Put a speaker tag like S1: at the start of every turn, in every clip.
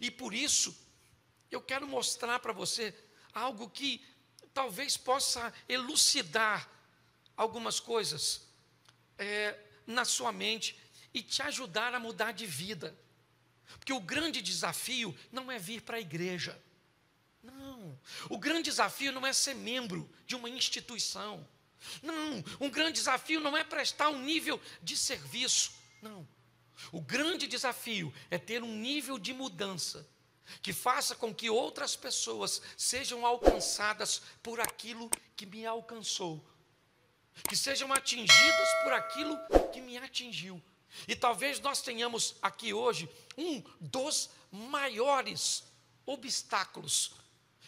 S1: E por isso, eu quero mostrar para você algo que talvez possa elucidar algumas coisas é, na sua mente e te ajudar a mudar de vida. Porque o grande desafio não é vir para a igreja. Não. O grande desafio não é ser membro de uma instituição. Não. Um grande desafio não é prestar um nível de serviço. Não. O grande desafio é ter um nível de mudança que faça com que outras pessoas sejam alcançadas por aquilo que me alcançou, que sejam atingidas por aquilo que me atingiu. E talvez nós tenhamos aqui hoje um dos maiores obstáculos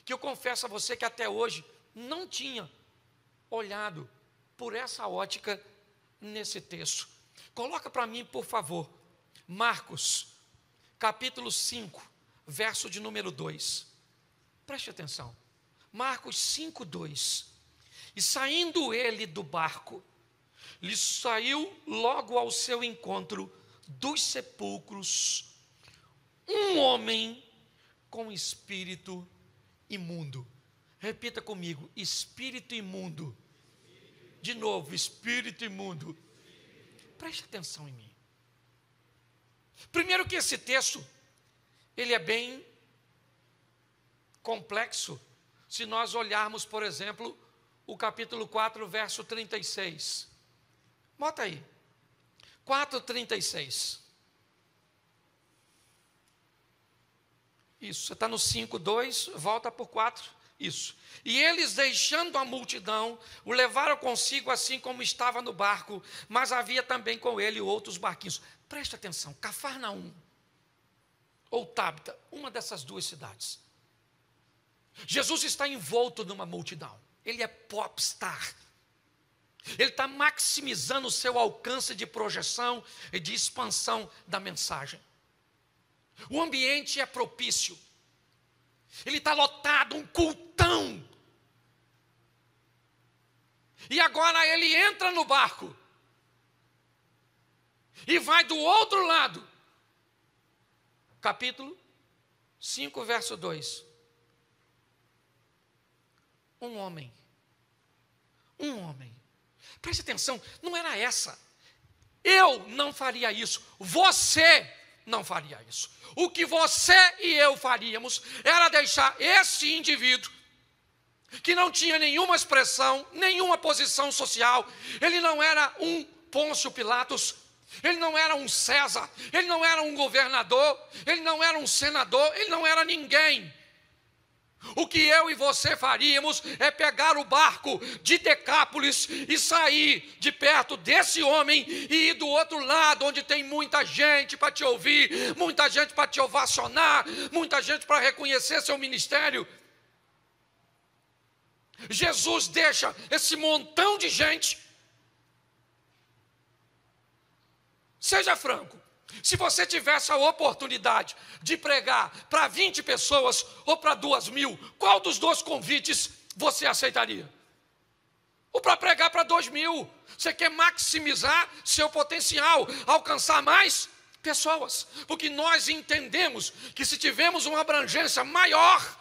S1: que eu confesso a você que até hoje não tinha olhado por essa ótica nesse texto. Coloca para mim, por favor, Marcos, capítulo 5, verso de número 2. Preste atenção. Marcos 5, 2. E saindo ele do barco, lhe saiu logo ao seu encontro dos sepulcros um homem com espírito imundo. Repita comigo: espírito imundo. De novo, espírito imundo. Preste atenção em mim. Primeiro que esse texto, ele é bem complexo, se nós olharmos, por exemplo, o capítulo 4, verso 36. Bota aí. 4, 36. Isso, você está no 5, 2, volta para o 4 isso. E eles, deixando a multidão, o levaram consigo, assim como estava no barco, mas havia também com ele outros barquinhos. Preste atenção: Cafarnaum ou Tábita, uma dessas duas cidades. Jesus está envolto numa multidão, ele é popstar. Ele está maximizando o seu alcance de projeção e de expansão da mensagem. O ambiente é propício. Ele está lotado, um cultão. E agora ele entra no barco e vai do outro lado. Capítulo 5, verso 2. Um homem. Um homem. Preste atenção, não era essa. Eu não faria isso. Você não faria isso. O que você e eu faríamos era deixar esse indivíduo, que não tinha nenhuma expressão, nenhuma posição social, ele não era um Pôncio Pilatos, ele não era um César, ele não era um governador, ele não era um senador, ele não era ninguém. O que eu e você faríamos é pegar o barco de Decápolis e sair de perto desse homem e ir do outro lado, onde tem muita gente para te ouvir, muita gente para te ovacionar, muita gente para reconhecer seu ministério. Jesus deixa esse montão de gente. Seja franco, se você tivesse a oportunidade de pregar para 20 pessoas ou para duas mil, qual dos dois convites você aceitaria? Ou para pregar para dois mil? Você quer maximizar seu potencial, alcançar mais pessoas, porque nós entendemos que se tivermos uma abrangência maior,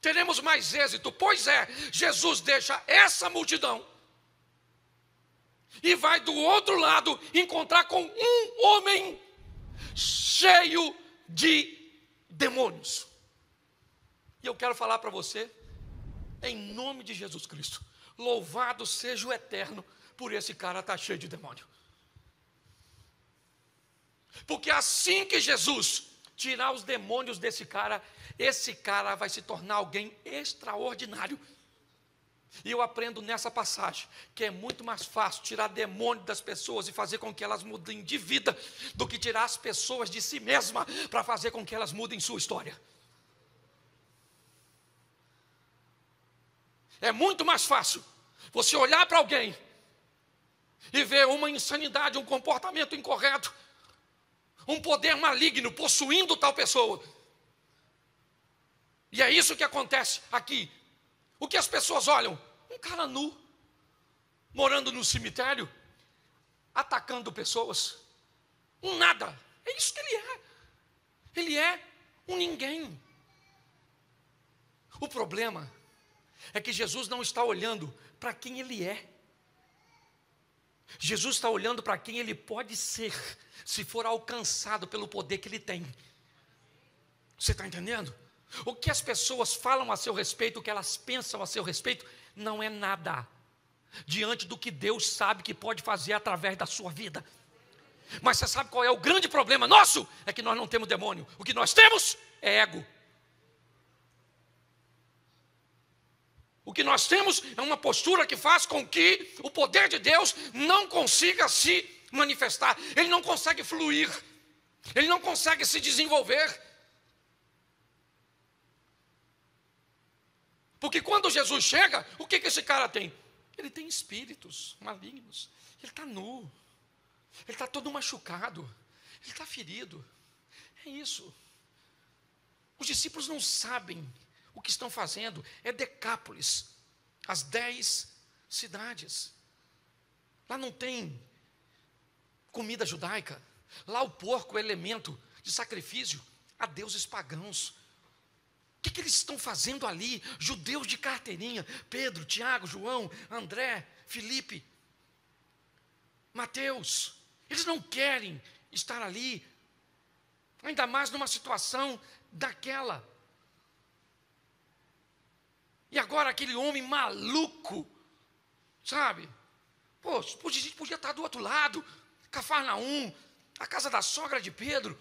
S1: teremos mais êxito. Pois é, Jesus deixa essa multidão e vai do outro lado encontrar com um homem cheio de demônios. E eu quero falar para você, em nome de Jesus Cristo, louvado seja o eterno por esse cara estar tá cheio de demônio. Porque assim que Jesus tirar os demônios desse cara, esse cara vai se tornar alguém extraordinário. E eu aprendo nessa passagem que é muito mais fácil tirar demônio das pessoas e fazer com que elas mudem de vida do que tirar as pessoas de si mesma para fazer com que elas mudem sua história. É muito mais fácil você olhar para alguém e ver uma insanidade, um comportamento incorreto, um poder maligno possuindo tal pessoa. E é isso que acontece aqui o que as pessoas olham? Um cara nu, morando no cemitério, atacando pessoas. Um nada. É isso que ele é. Ele é um ninguém. O problema é que Jesus não está olhando para quem ele é. Jesus está olhando para quem ele pode ser, se for alcançado pelo poder que ele tem. Você está entendendo? O que as pessoas falam a seu respeito, o que elas pensam a seu respeito, não é nada diante do que Deus sabe que pode fazer através da sua vida. Mas você sabe qual é o grande problema nosso? É que nós não temos demônio. O que nós temos é ego. O que nós temos é uma postura que faz com que o poder de Deus não consiga se manifestar, ele não consegue fluir, ele não consegue se desenvolver. Porque quando Jesus chega, o que, que esse cara tem? Ele tem espíritos malignos. Ele está nu. Ele está todo machucado. Ele está ferido. É isso. Os discípulos não sabem o que estão fazendo. É Decápolis, as dez cidades. Lá não tem comida judaica. Lá o porco é elemento de sacrifício a deuses pagãos. O que, que eles estão fazendo ali? Judeus de carteirinha, Pedro, Tiago, João, André, Felipe, Mateus. Eles não querem estar ali, ainda mais numa situação daquela. E agora aquele homem maluco, sabe? Pô, a gente podia estar do outro lado, Cafarnaum, a casa da sogra de Pedro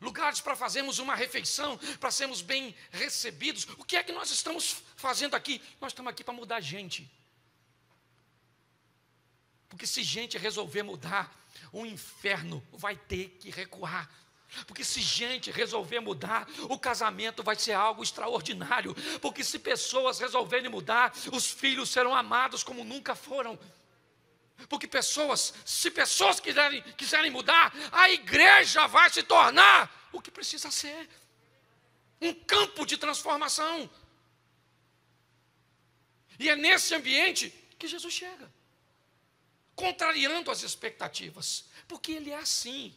S1: lugares para fazermos uma refeição, para sermos bem recebidos. O que é que nós estamos fazendo aqui? Nós estamos aqui para mudar gente. Porque se gente resolver mudar, o inferno vai ter que recuar. Porque se gente resolver mudar, o casamento vai ser algo extraordinário. Porque se pessoas resolverem mudar, os filhos serão amados como nunca foram. Porque pessoas, se pessoas quiserem, quiserem mudar, a igreja vai se tornar o que precisa ser um campo de transformação. E é nesse ambiente que Jesus chega, contrariando as expectativas, porque ele é assim.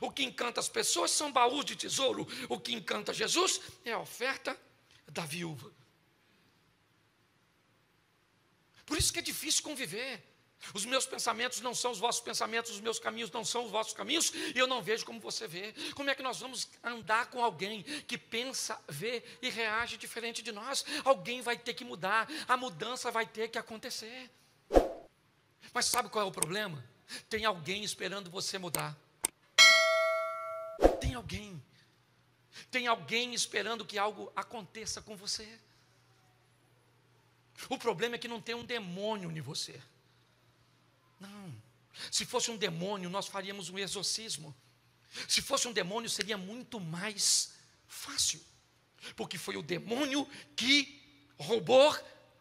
S1: O que encanta as pessoas são baús de tesouro, o que encanta Jesus é a oferta da viúva. Por isso que é difícil conviver. Os meus pensamentos não são os vossos pensamentos, os meus caminhos não são os vossos caminhos, e eu não vejo como você vê. Como é que nós vamos andar com alguém que pensa, vê e reage diferente de nós? Alguém vai ter que mudar, a mudança vai ter que acontecer. Mas sabe qual é o problema? Tem alguém esperando você mudar. Tem alguém. Tem alguém esperando que algo aconteça com você. O problema é que não tem um demônio em você. Não. Se fosse um demônio, nós faríamos um exorcismo. Se fosse um demônio, seria muito mais fácil. Porque foi o demônio que roubou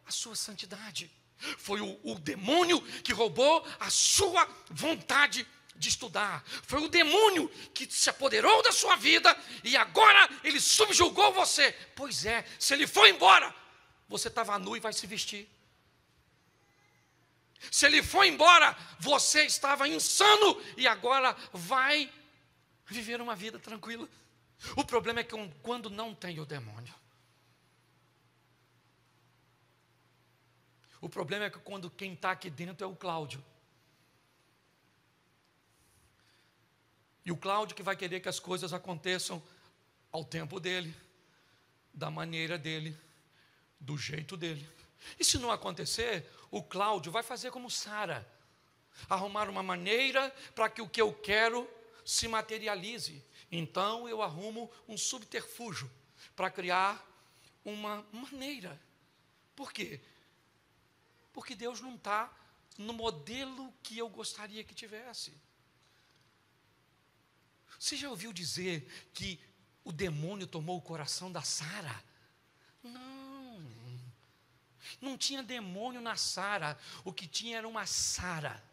S1: a sua santidade. Foi o, o, demônio que roubou a sua vontade de estudar. Foi o demônio que se apoderou da sua vida e agora ele subjugou você. Pois é, se ele for embora, você estava nu e vai se vestir. Se ele foi embora, você estava insano e agora vai viver uma vida tranquila. O problema é que quando não tem o demônio. O problema é que quando quem está aqui dentro é o Cláudio. E o Cláudio que vai querer que as coisas aconteçam ao tempo dele, da maneira dele, do jeito dele. E se não acontecer, o Cláudio vai fazer como Sara, arrumar uma maneira para que o que eu quero se materialize. Então eu arrumo um subterfúgio para criar uma maneira. Por quê? Porque Deus não está no modelo que eu gostaria que tivesse. Você já ouviu dizer que o demônio tomou o coração da Sara? Não. Não tinha demônio na Sara. O que tinha era uma Sara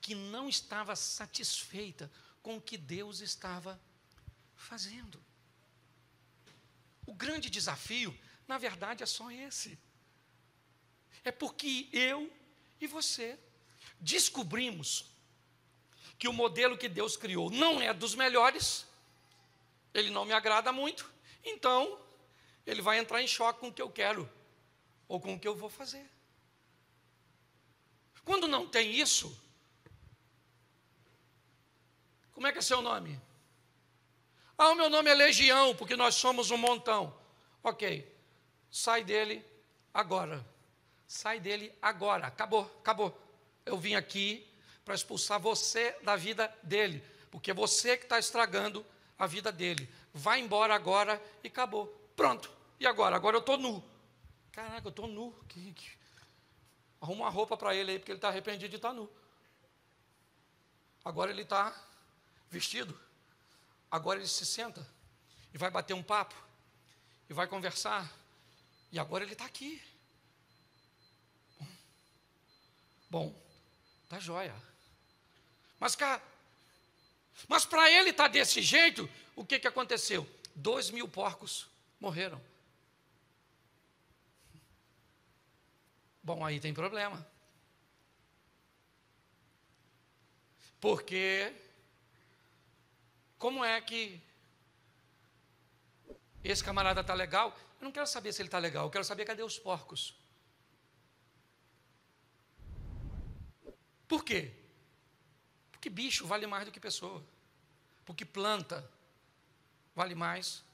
S1: que não estava satisfeita com o que Deus estava fazendo. O grande desafio, na verdade, é só esse. É porque eu e você descobrimos que o modelo que Deus criou não é dos melhores, ele não me agrada muito, então ele vai entrar em choque com o que eu quero ou com o que eu vou fazer. Quando não tem isso, como é que é seu nome? Ah, o meu nome é Legião, porque nós somos um montão. Ok, sai dele agora. Sai dele agora. Acabou, acabou. Eu vim aqui para expulsar você da vida dele, porque é você que está estragando a vida dele. Vai embora agora e acabou. Pronto. E agora? Agora eu estou nu. Caraca, eu estou nu. Que, que... Arruma uma roupa para ele aí, porque ele está arrependido de estar tá nu. Agora ele está vestido. Agora ele se senta e vai bater um papo e vai conversar. E agora ele está aqui. Bom, tá joia. Mas, cara, mas para ele estar tá desse jeito, o que, que aconteceu? Dois mil porcos morreram. Bom, aí tem problema. Porque como é que esse camarada está legal? Eu não quero saber se ele está legal, eu quero saber cadê os porcos. Por quê? Porque bicho vale mais do que pessoa. Porque planta vale mais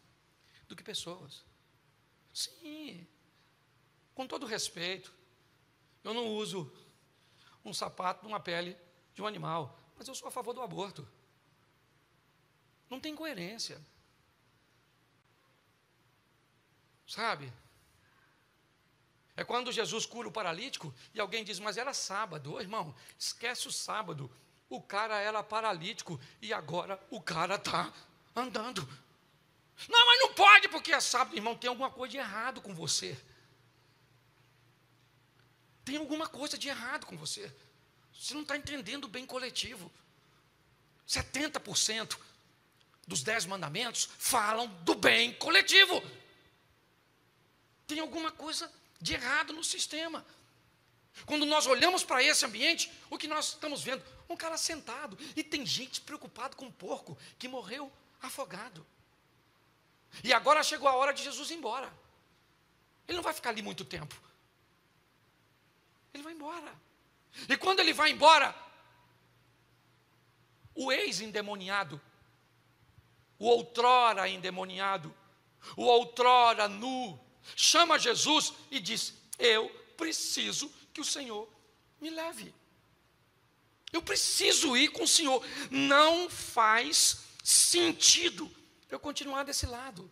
S1: do que pessoas. Sim, com todo respeito. Eu não uso um sapato numa pele de um animal, mas eu sou a favor do aborto. Não tem coerência. Sabe? É quando Jesus cura o paralítico e alguém diz, mas era sábado, Ô, irmão, esquece o sábado. O cara era paralítico e agora o cara está andando. Não, mas não pode porque é sábado, irmão, tem alguma coisa de errado com você. Tem alguma coisa de errado com você. Você não está entendendo o bem coletivo. 70% dos dez mandamentos falam do bem coletivo. Tem alguma coisa de errado no sistema. Quando nós olhamos para esse ambiente, o que nós estamos vendo? Um cara sentado e tem gente preocupada com um porco que morreu afogado. E agora chegou a hora de Jesus ir embora. Ele não vai ficar ali muito tempo. Ele vai embora. E quando ele vai embora, o ex-endemoniado, o outrora endemoniado, o outrora nu, chama Jesus e diz: Eu preciso que o Senhor me leve. Eu preciso ir com o Senhor. Não faz sentido eu continuar desse lado.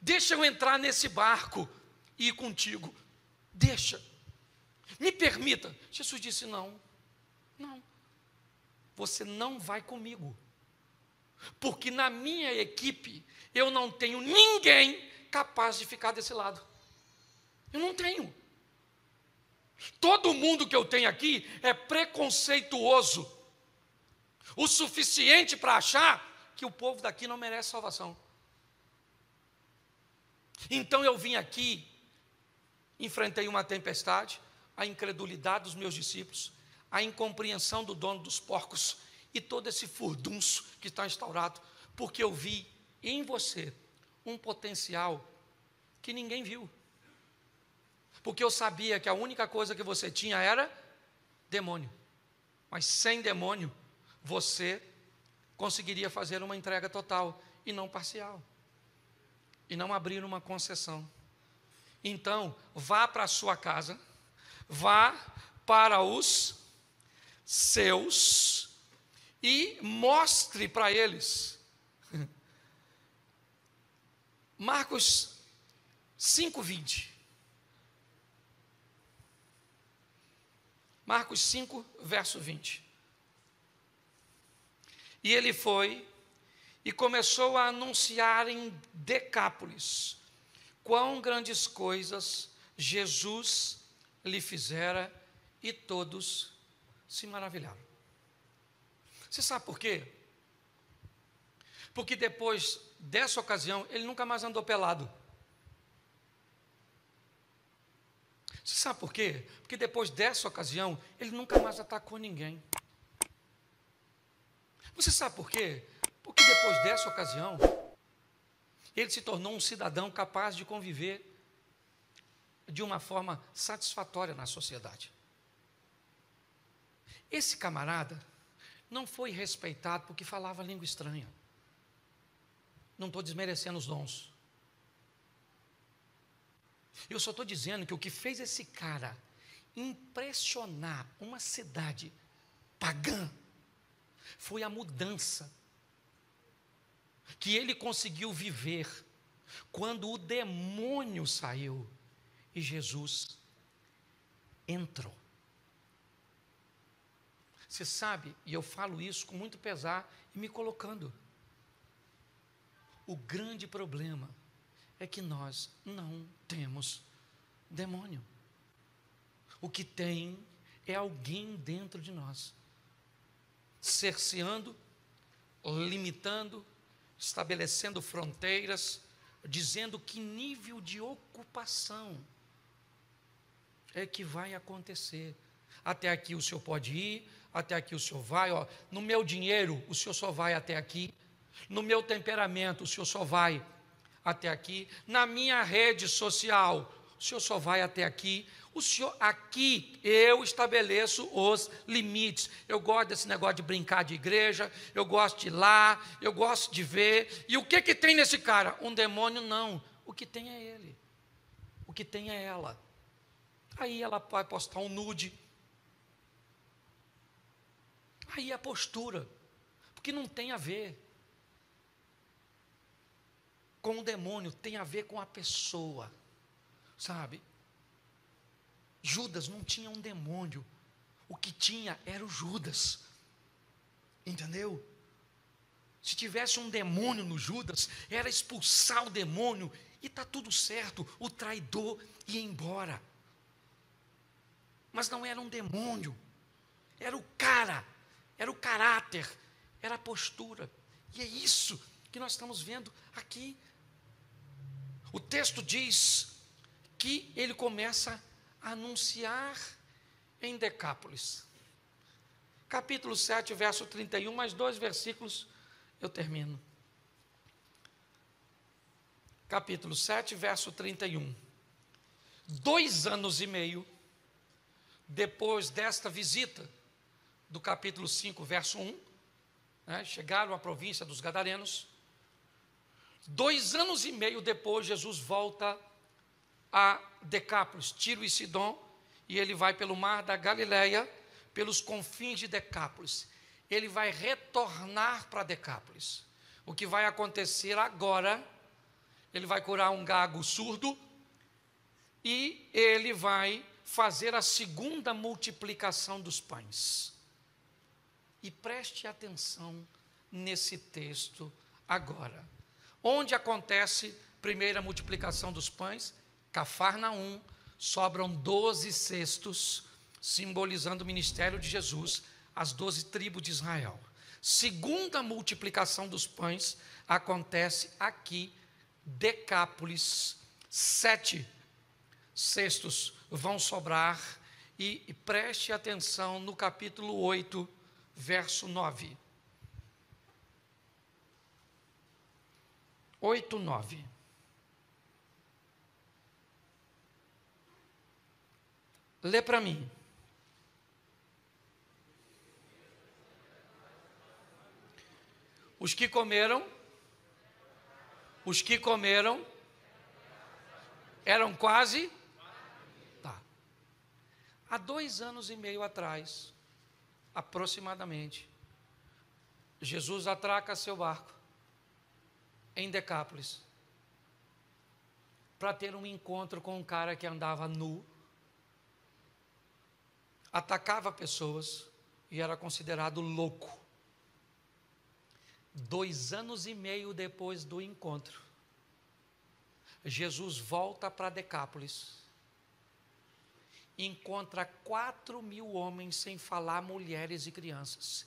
S1: Deixa eu entrar nesse barco e ir contigo. Deixa. Me permita. Jesus disse: Não, não. Você não vai comigo. Porque na minha equipe eu não tenho ninguém capaz de ficar desse lado. Eu não tenho. Todo mundo que eu tenho aqui é preconceituoso. O suficiente para achar que o povo daqui não merece salvação. Então eu vim aqui enfrentei uma tempestade, a incredulidade dos meus discípulos, a incompreensão do dono dos porcos e todo esse furdunço que está instaurado, porque eu vi em você um potencial que ninguém viu. Porque eu sabia que a única coisa que você tinha era demônio. Mas sem demônio, você conseguiria fazer uma entrega total e não parcial. E não abrir uma concessão. Então, vá para a sua casa, vá para os seus e mostre para eles. Marcos 5, 20. Marcos 5, verso 20. E ele foi e começou a anunciar em Decápolis quão grandes coisas Jesus lhe fizera e todos se maravilharam. Você sabe por quê? Porque depois dessa ocasião, ele nunca mais andou pelado. Você sabe por quê? Porque depois dessa ocasião, ele nunca mais atacou ninguém. Você sabe por quê? Porque depois dessa ocasião, ele se tornou um cidadão capaz de conviver de uma forma satisfatória na sociedade. Esse camarada não foi respeitado porque falava língua estranha. Não estou desmerecendo os dons. Eu só estou dizendo que o que fez esse cara impressionar uma cidade pagã foi a mudança que ele conseguiu viver quando o demônio saiu e Jesus entrou. Você sabe, e eu falo isso com muito pesar e me colocando. O grande problema é que nós não temos demônio. O que tem é alguém dentro de nós, cerceando, limitando, estabelecendo fronteiras, dizendo que nível de ocupação é que vai acontecer. Até aqui o senhor pode ir, até aqui o senhor vai, ó, no meu dinheiro o senhor só vai até aqui, no meu temperamento o senhor só vai até aqui, na minha rede social o senhor só vai até aqui, o senhor, aqui eu estabeleço os limites. Eu gosto desse negócio de brincar de igreja, eu gosto de ir lá, eu gosto de ver. E o que, que tem nesse cara? Um demônio não. O que tem é ele. O que tem é ela. Aí ela vai postar um nude. Aí a postura. Porque não tem a ver com o demônio, tem a ver com a pessoa. Sabe? Judas não tinha um demônio. O que tinha era o Judas. Entendeu? Se tivesse um demônio no Judas, era expulsar o demônio e tá tudo certo, o traidor ia embora. Mas não era um demônio, era o cara, era o caráter, era a postura. E é isso que nós estamos vendo aqui. O texto diz que ele começa anunciar em Decápolis. Capítulo 7, verso 31, mais dois versículos eu termino. Capítulo 7, verso 31. Dois anos e meio depois desta visita, do capítulo 5, verso 1, né, chegaram à província dos Gadarenos. Dois anos e meio depois, Jesus volta a Decápolis, Tiro e Sidom, e ele vai pelo mar da Galileia, pelos confins de Decápolis. Ele vai retornar para Decápolis. O que vai acontecer agora? Ele vai curar um gago surdo e ele vai fazer a segunda multiplicação dos pães. E preste atenção nesse texto agora. Onde acontece primeira multiplicação dos pães? Cafarnaum, sobram doze cestos, simbolizando o ministério de Jesus, as doze tribos de Israel. Segunda multiplicação dos pães acontece aqui, Decápolis, sete cestos vão sobrar, e, e preste atenção no capítulo 8, verso 9. 8, 9. Lê para mim. Os que comeram, os que comeram, eram quase. Tá. Há dois anos e meio atrás, aproximadamente, Jesus atraca seu barco em Decápolis para ter um encontro com um cara que andava nu atacava pessoas e era considerado louco. Dois anos e meio depois do encontro, Jesus volta para Decápolis, encontra quatro mil homens, sem falar mulheres e crianças,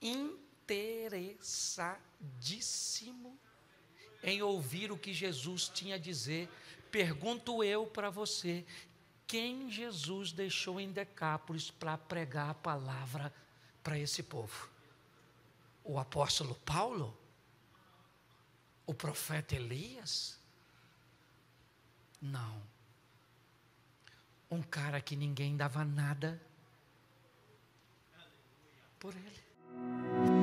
S1: interessadíssimo em ouvir o que Jesus tinha a dizer. Pergunto eu para você: quem Jesus deixou em Decápolis para pregar a palavra para esse povo? O apóstolo Paulo? O profeta Elias? Não. Um cara que ninguém dava nada por ele.